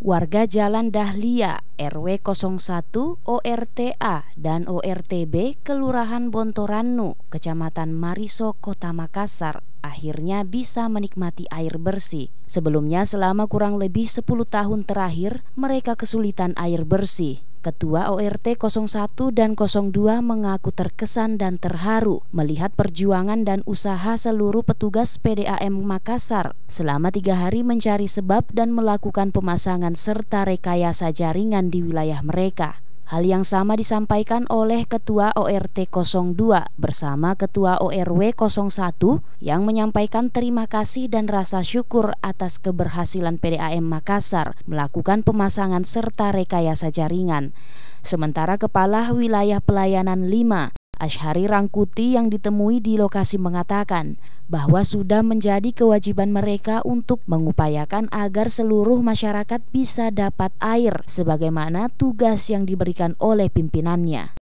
warga Jalan Dahlia RW 01 ORTA dan ORTB Kelurahan Bontoranu, Kecamatan Mariso, Kota Makassar akhirnya bisa menikmati air bersih. Sebelumnya selama kurang lebih 10 tahun terakhir mereka kesulitan air bersih. Ketua ORT 01 dan 02 mengaku terkesan dan terharu melihat perjuangan dan usaha seluruh petugas PDAM Makassar selama tiga hari mencari sebab dan melakukan pemasangan serta rekayasa jaringan di wilayah mereka. Hal yang sama disampaikan oleh Ketua ORT 02 bersama Ketua ORW 01 yang menyampaikan terima kasih dan rasa syukur atas keberhasilan PDAM Makassar melakukan pemasangan serta rekayasa jaringan. Sementara Kepala Wilayah Pelayanan 5 Ashari Rangkuti yang ditemui di lokasi mengatakan bahwa sudah menjadi kewajiban mereka untuk mengupayakan agar seluruh masyarakat bisa dapat air sebagaimana tugas yang diberikan oleh pimpinannya.